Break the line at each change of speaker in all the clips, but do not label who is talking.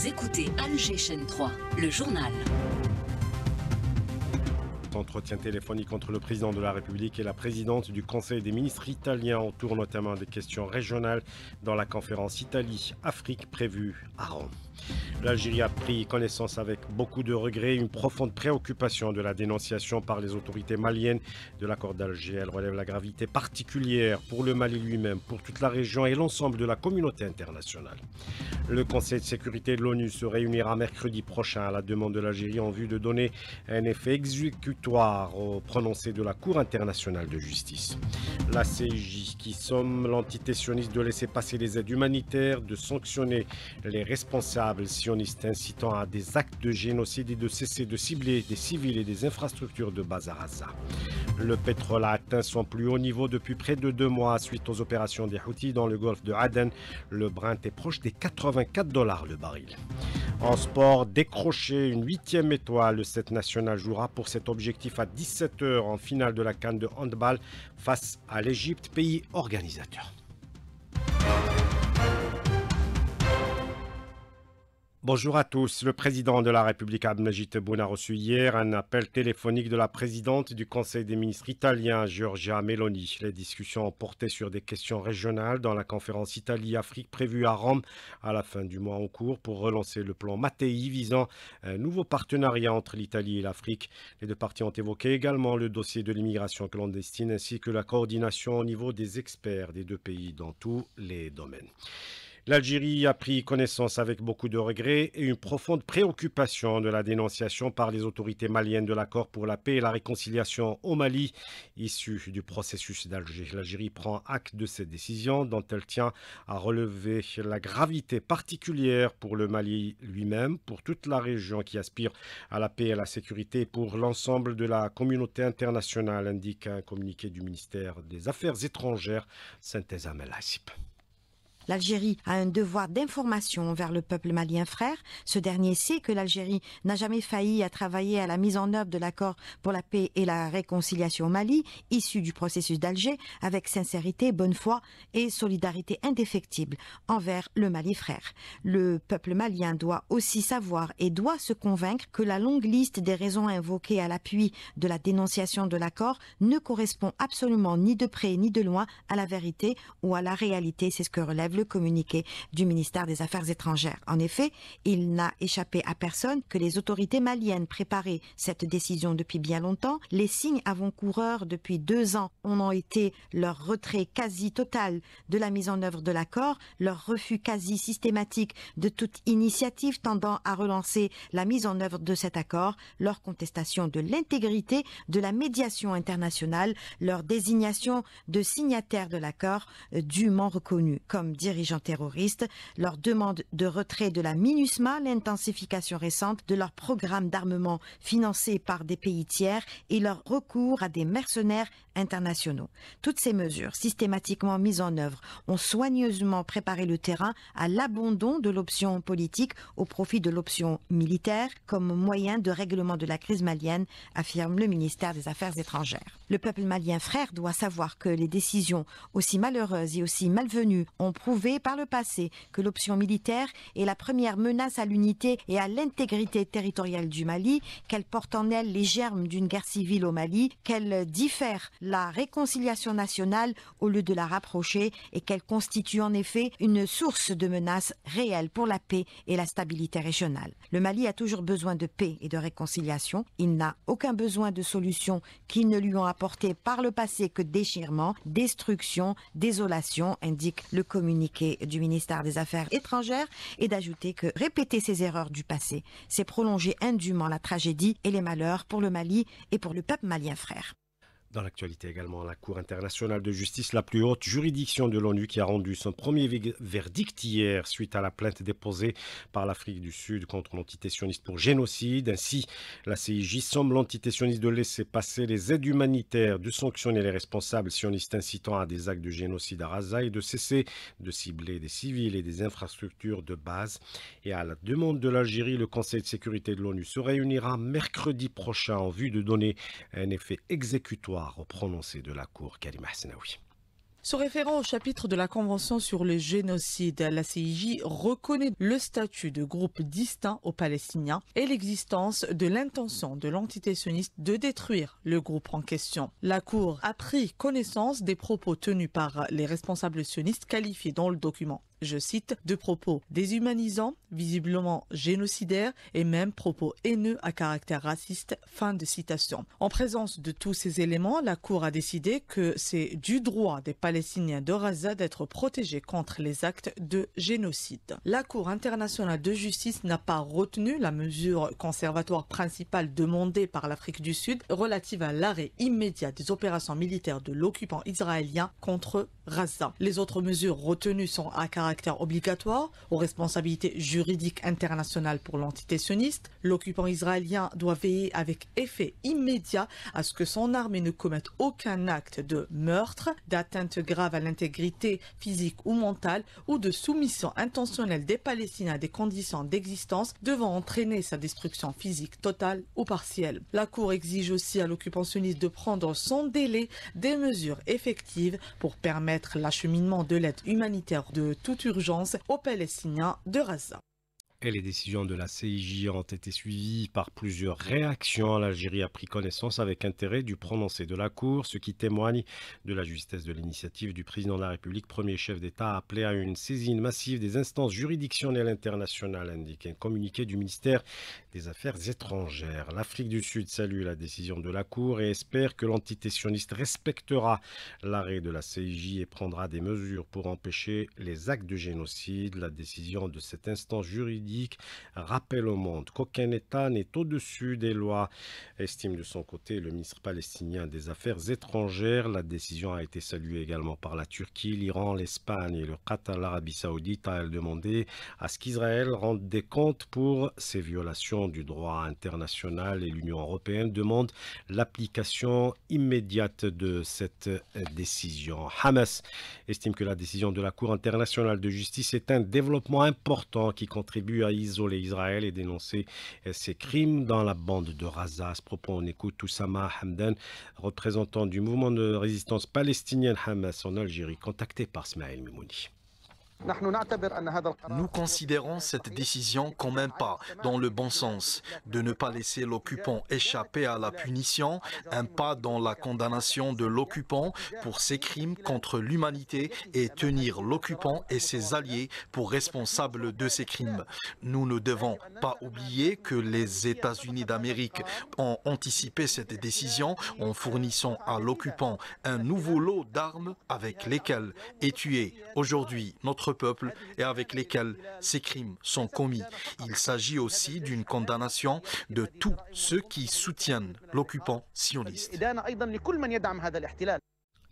Vous écoutez Alger Chaîne 3, le journal. Entretien téléphonique entre le président de la République et la présidente du Conseil des ministres italiens autour notamment des questions régionales dans la conférence Italie-Afrique prévue à Rome. L'Algérie a pris connaissance avec beaucoup de regrets, une profonde préoccupation de la dénonciation par les autorités maliennes de l'accord d'Alger. Elle relève la gravité particulière pour le Mali lui-même, pour toute la région et l'ensemble de la communauté internationale. Le Conseil de sécurité de l'ONU se réunira mercredi prochain à la demande de l'Algérie en vue de donner un effet exécutoire au prononcé de la Cour internationale de justice. La CIJ, qui somme l'entité sioniste de laisser passer les aides humanitaires, de sanctionner les responsables Sioniste incitant à des actes de génocide et de cesser de cibler des civils et des infrastructures de Bazaara. Le pétrole a atteint son plus haut niveau depuis près de deux mois suite aux opérations des Houthis dans le golfe de Aden. Le Brent est proche des 84 dollars le baril. En sport, décrocher une huitième étoile, le 7 national jouera pour cet objectif à 17h en finale de la canne de handball face à l'Égypte, pays organisateur. Bonjour à tous. Le président de la République, Abdelmajid Bouna, a reçu hier un appel téléphonique de la présidente du Conseil des ministres italien, Giorgia Meloni. Les discussions ont porté sur des questions régionales dans la conférence Italie-Afrique prévue à Rome à la fin du mois en cours pour relancer le plan Mattei visant un nouveau partenariat entre l'Italie et l'Afrique. Les deux parties ont évoqué également le dossier de l'immigration clandestine ainsi que la coordination au niveau des experts des deux pays dans tous les domaines. L'Algérie a pris connaissance avec beaucoup de regrets et une profonde préoccupation de la dénonciation par les autorités maliennes de l'accord pour la paix et la réconciliation au Mali issu du processus d'Alger. L'Algérie prend acte de cette décision dont elle tient à relever la gravité particulière pour le Mali lui-même, pour toute la région qui aspire à la paix et à la sécurité pour l'ensemble de la communauté internationale, indique un communiqué du ministère des Affaires étrangères, Synthèse Amel
L'Algérie a un devoir d'information envers le peuple malien frère. Ce dernier sait que l'Algérie n'a jamais failli à travailler à la mise en œuvre de l'accord pour la paix et la réconciliation au Mali, issu du processus d'Alger, avec sincérité, bonne foi et solidarité indéfectible envers le Mali frère. Le peuple malien doit aussi savoir et doit se convaincre que la longue liste des raisons invoquées à l'appui de la dénonciation de l'accord ne correspond absolument ni de près ni de loin à la vérité ou à la réalité. C'est ce que relève communiqué du ministère des Affaires étrangères. En effet, il n'a échappé à personne que les autorités maliennes préparaient cette décision depuis bien longtemps. Les signes avant-coureurs depuis deux ans en ont été leur retrait quasi total de la mise en œuvre de l'accord, leur refus quasi systématique de toute initiative tendant à relancer la mise en œuvre de cet accord, leur contestation de l'intégrité de la médiation internationale, leur désignation de signataires de l'accord dûment reconnu comme dirigeants terroristes, leur demande de retrait de la MINUSMA, l'intensification récente de leur programme d'armement financé par des pays tiers et leur recours à des mercenaires internationaux. Toutes ces mesures, systématiquement mises en œuvre, ont soigneusement préparé le terrain à l'abandon de l'option politique au profit de l'option militaire comme moyen de règlement de la crise malienne, affirme le ministère des Affaires étrangères. Le peuple malien frère doit savoir que les décisions aussi malheureuses et aussi malvenues ont prouvé prouvé par le passé que l'option militaire est la première menace à l'unité et à l'intégrité territoriale du Mali, qu'elle porte en elle les germes d'une guerre civile au Mali, qu'elle diffère la réconciliation nationale au lieu de la rapprocher et qu'elle constitue en effet une source de menace réelle pour la paix et la stabilité régionale. Le Mali a toujours besoin de paix et de réconciliation. Il n'a aucun besoin de solutions qui ne lui ont apporté par le passé que déchirement, destruction, désolation, indique le communiqué du ministère des Affaires étrangères et d'ajouter que répéter ces erreurs du passé, c'est prolonger indûment la tragédie et les malheurs pour le Mali et pour le peuple malien frère.
Dans l'actualité également, la Cour internationale de justice, la plus haute juridiction de l'ONU, qui a rendu son premier verdict hier suite à la plainte déposée par l'Afrique du Sud contre l'entité sioniste pour génocide. Ainsi, la CIJ semble l'entité sioniste de laisser passer les aides humanitaires, de sanctionner les responsables sionistes incitant à des actes de génocide à raza et de cesser de cibler des civils et des infrastructures de base. Et à la demande de l'Algérie, le Conseil de sécurité de l'ONU se réunira mercredi prochain en vue de donner un effet exécutoire prononcé de la Cour Karim
Se référant au chapitre de la Convention sur le génocide, la CIJ reconnaît le statut de groupe distinct aux Palestiniens et l'existence de l'intention de l'entité sioniste de détruire le groupe en question. La Cour a pris connaissance des propos tenus par les responsables sionistes qualifiés dans le document je cite, de propos déshumanisants, visiblement génocidaires et même propos haineux à caractère raciste. Fin de citation. En présence de tous ces éléments, la Cour a décidé que c'est du droit des Palestiniens de Gaza d'être protégés contre les actes de génocide. La Cour internationale de justice n'a pas retenu la mesure conservatoire principale demandée par l'Afrique du Sud relative à l'arrêt immédiat des opérations militaires de l'occupant israélien contre Gaza. Les autres mesures retenues sont à caractère obligatoire aux responsabilités juridiques internationales pour l'entité sioniste, l'occupant israélien doit veiller avec effet immédiat à ce que son armée ne commette aucun acte de meurtre, d'atteinte grave à l'intégrité physique ou mentale ou de soumission intentionnelle des Palestiniens à des conditions d'existence devant entraîner sa destruction physique totale ou partielle. La Cour exige aussi à l'occupant sioniste de prendre son délai des mesures effectives pour permettre l'acheminement de l'aide humanitaire de toute urgence aux Palestiniens de Raza
et les décisions de la CIJ ont été suivies par plusieurs réactions. L'Algérie a pris connaissance avec intérêt du prononcé de la Cour, ce qui témoigne de la justesse de l'initiative du président de la République, premier chef d'État, appelé à une saisine massive des instances juridictionnelles internationales, indique un communiqué du ministère des Affaires étrangères. L'Afrique du Sud salue la décision de la Cour et espère que l'entité sioniste respectera l'arrêt de la CIJ et prendra des mesures pour empêcher les actes de génocide. La décision de cette instance juridique Rappel au monde qu'aucun État n'est au-dessus des lois, estime de son côté le ministre palestinien des Affaires étrangères. La décision a été saluée également par la Turquie, l'Iran, l'Espagne et le Qatar, l'Arabie saoudite, a demandé à ce qu'Israël rende des comptes pour ses violations du droit international et l'Union européenne demande l'application immédiate de cette décision. Hamas estime que la décision de la Cour internationale de justice est un développement important qui contribue à isoler Israël et dénoncer ses euh, crimes dans la bande de Raza. À ce propos, on écoute Toussama Hamdan, représentant du mouvement de résistance palestinien Hamas en Algérie, contacté par Smaïl Mimouni. Nous considérons cette décision comme un pas dans le bon sens, de ne pas laisser l'occupant échapper à la punition, un pas dans la condamnation de l'occupant pour ses crimes contre l'humanité et tenir l'occupant et ses alliés pour responsables de ces crimes. Nous ne devons pas oublier que les États-Unis d'Amérique ont anticipé cette décision en fournissant à l'occupant un nouveau lot d'armes avec lesquelles est tué aujourd'hui notre peuple et avec lesquels ces crimes sont commis. Il s'agit aussi d'une condamnation de tous ceux qui soutiennent l'occupant sioniste.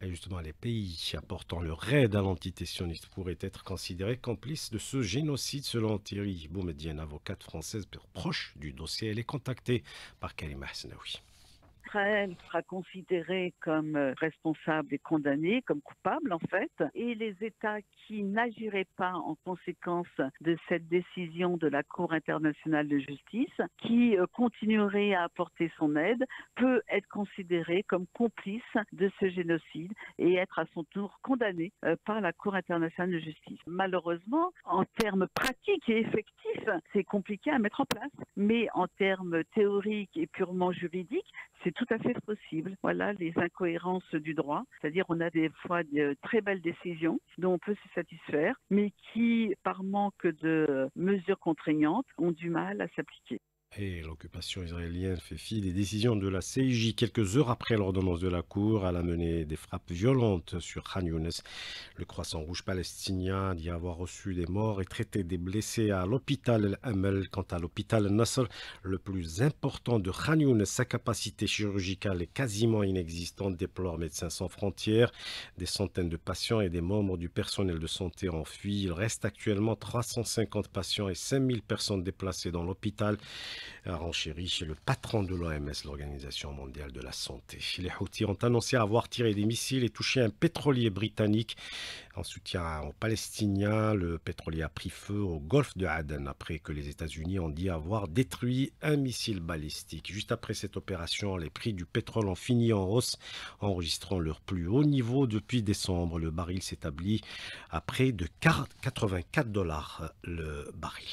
Et justement, les pays apportant le raid à l'entité sioniste pourraient être considérés complices de ce génocide, selon Thierry Boumediene, avocate française proche du dossier. Elle est contactée par kalima Hassanoui.
Israël sera considéré comme euh, responsable et condamné, comme coupable en fait. Et les États qui n'agiraient pas en conséquence de cette décision de la Cour internationale de justice, qui euh, continuerait à apporter son aide, peut être considéré comme complice de ce génocide et être à son tour condamné euh, par la Cour internationale de justice. Malheureusement, en termes pratiques et effectifs, c'est compliqué à mettre en place, mais en termes théoriques et purement juridiques, c'est tout à fait possible. Voilà les incohérences du droit, c'est-à-dire on a des fois de très belles décisions dont on peut se satisfaire, mais qui, par manque de mesures contraignantes, ont du mal à s'appliquer.
Et l'occupation israélienne fait fi des décisions de la CIJ quelques heures après l'ordonnance de la Cour. Elle a mené des frappes violentes sur Khan Younes. Le croissant rouge palestinien dit avoir reçu des morts et traité des blessés à l'hôpital el Quant à l'hôpital Nasser, le plus important de Khan Younes, sa capacité chirurgicale est quasiment inexistante, déplore Médecins sans frontières. Des centaines de patients et des membres du personnel de santé ont fui. Il reste actuellement 350 patients et 5000 personnes déplacées dans l'hôpital renchéris chez le patron de l'OMS, l'Organisation mondiale de la santé. Les Houthis ont annoncé avoir tiré des missiles et touché un pétrolier britannique en soutien aux Palestiniens. Le pétrolier a pris feu au golfe de Aden après que les États-Unis ont dit avoir détruit un missile balistique. Juste après cette opération, les prix du pétrole ont fini en hausse, enregistrant leur plus haut niveau depuis décembre. Le baril s'établit à près de 84 dollars euh, le baril.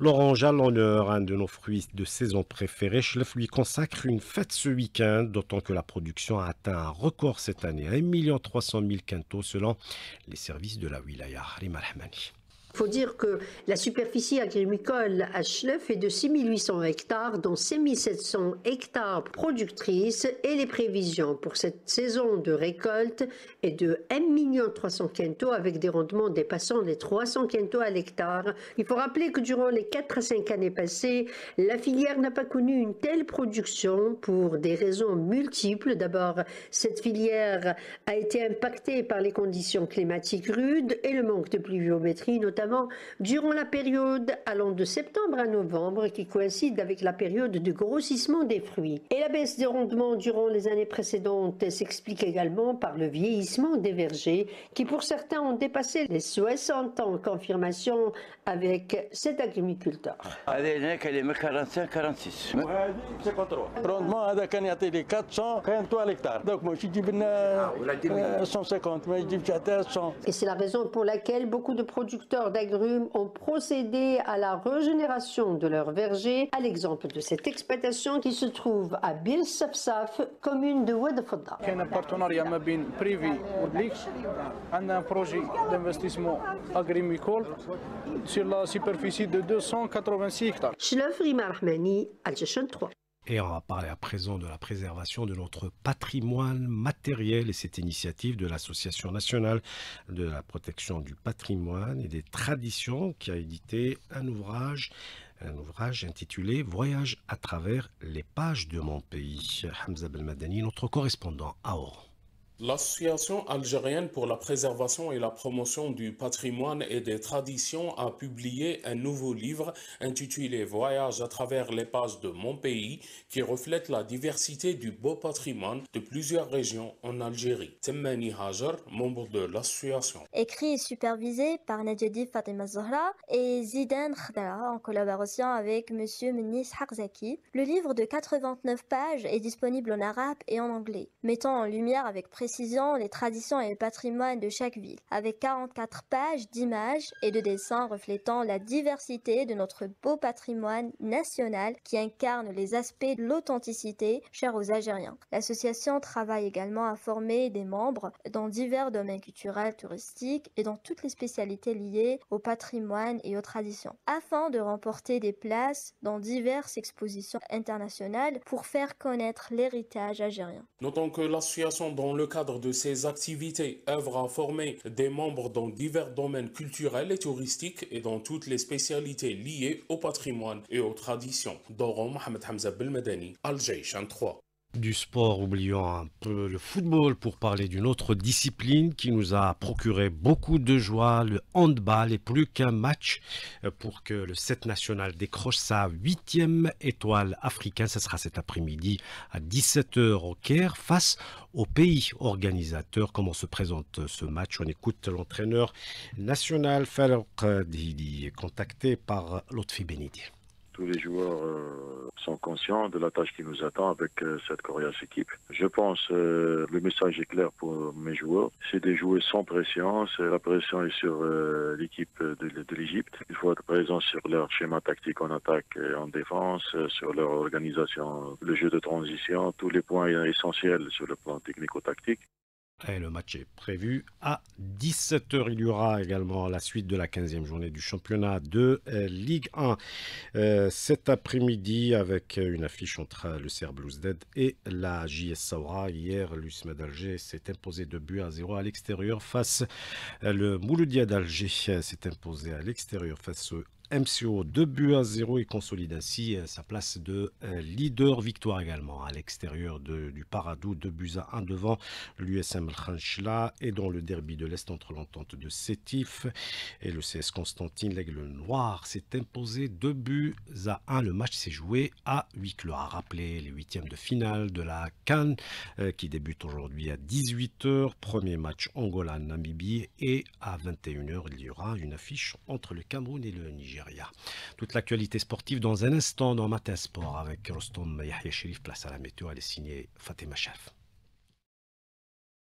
L'orange à l'honneur, un de nos fruits de saison préférés, Chlef lui consacre une fête ce week-end, d'autant que la production a atteint un record cette année, 1 300 000 quintaux selon les services de la wilaya Harim
il faut dire que la superficie agricole à Schleff est de 6800 hectares, dont 700 hectares productrices, et les prévisions pour cette saison de récolte est de 1 300 quintaux avec des rendements dépassant les 300 quintaux à l'hectare. Il faut rappeler que durant les 4 à 5 années passées, la filière n'a pas connu une telle production pour des raisons multiples. D'abord, cette filière a été impactée par les conditions climatiques rudes et le manque de pluviométrie, notamment durant la période allant de septembre à novembre qui coïncide avec la période de grossissement des fruits. Et la baisse des rendements durant les années précédentes s'explique également par le vieillissement des vergers qui pour certains ont dépassé les 60 ans, confirmation avec cet agriculteur.
150, ben, ah,
euh,
Et c'est la raison pour laquelle beaucoup de producteurs d'agrumes ont procédé à la régénération de leur verger, à l'exemple de cette exploitation qui se trouve à Bir commune de Oued Il y a un
partenariat privé et public. On un projet d'investissement
agricole sur la superficie de 286 hectares. Al 3.
Et on va parler à présent de la préservation de notre patrimoine matériel et cette initiative de l'Association nationale de la protection du patrimoine et des traditions qui a édité un ouvrage un ouvrage intitulé Voyage à travers les pages de mon pays. Hamza Belmadani, notre correspondant à Oran. L'Association algérienne pour la préservation et la promotion du patrimoine et des traditions a publié un nouveau livre intitulé Voyage à travers les pages de mon pays qui reflète la diversité du beau patrimoine de plusieurs régions en Algérie. Temmani Hajar, membre de l'association.
Écrit et supervisé par Najedi Fatima Zahra et Zidane Khadra en collaboration avec M. Menis Harzaki. Le livre de 89 pages est disponible en arabe et en anglais, mettant en lumière avec précision précisant les traditions et le patrimoine de chaque ville, avec 44 pages d'images et de dessins reflétant la diversité de notre beau patrimoine national qui incarne les aspects de l'authenticité chers aux Algériens. L'association travaille également à former des membres dans divers domaines culturels, touristiques et dans toutes les spécialités liées au patrimoine et aux traditions, afin de remporter des places dans diverses expositions internationales pour faire connaître l'héritage algérien.
Notons que l'association dans le cadre de ses activités, œuvre à former des membres dans divers domaines culturels et touristiques et dans toutes les spécialités liées au patrimoine et aux traditions. Doron Mohamed Hamza Belmedani, Alger 3 du sport, oublions un peu le football pour parler d'une autre discipline qui nous a procuré beaucoup de joie. Le handball Et plus qu'un match euh, pour que le 7 national décroche sa huitième étoile africaine. Ce sera cet après-midi à 17h au Caire face au pays organisateur. Comment se présente ce match On écoute l'entraîneur national Farouk contacté par Lotfi Benidi tous les joueurs euh, sont conscients de la tâche qui nous attend avec euh, cette coriace équipe. Je pense euh, le message est clair pour mes joueurs, c'est de jouer sans pression. La pression est sur euh, l'équipe de, de l'Égypte. Il faut être présent sur leur schéma tactique en attaque et en défense, sur leur organisation, le jeu de transition, tous les points essentiels sur le plan technico-tactique le match est prévu à 17h. Il y aura également la suite de la 15e journée du championnat de euh, Ligue 1 euh, cet après-midi avec euh, une affiche entre le CR Blues Dead et la JS Saura. Hier, l'USMA d'Alger s'est imposé de but à 0 à l'extérieur face le Mouloudia d'Alger s'est imposé à l'extérieur face MCO, 2 buts à 0 et consolide ainsi euh, sa place de euh, leader victoire également à l'extérieur du Paradou, 2 buts à 1 devant l'USM Khanchla et dans le derby de l'Est entre l'entente de Sétif et le CS Constantine, l'Aigle Noir s'est imposé 2 buts à 1. Le match s'est joué à 8 clos. a rappelé les huitièmes de finale de la Cannes euh, qui débute aujourd'hui à 18h. Premier match Angola-Namibie et à 21h il y aura une affiche entre le Cameroun et le Niger. Toute l'actualité sportive dans un instant dans Matin Sport avec Rostom Yahya Sherif, place à la météo. Elle est signée Fatima Chef.